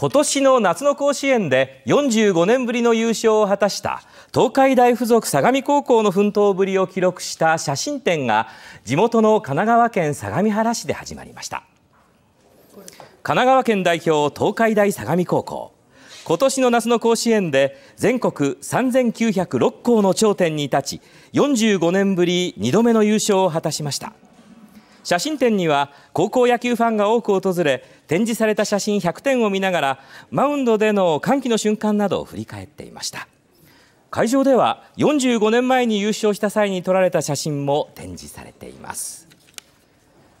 今年の夏の甲子園で45年ぶりの優勝を果たした東海大附属相模高校の奮闘ぶりを記録した写真展が地元の神奈川県相模原市で始まりました神奈川県代表東海大相模高校今年の夏の甲子園で全国3906校の頂点に立ち45年ぶり2度目の優勝を果たしました写真展には高校野球ファンが多く訪れ展示された写真100点を見ながらマウンドでの歓喜の瞬間などを振り返っていました会場では45年前に優勝した際に撮られた写真も展示されています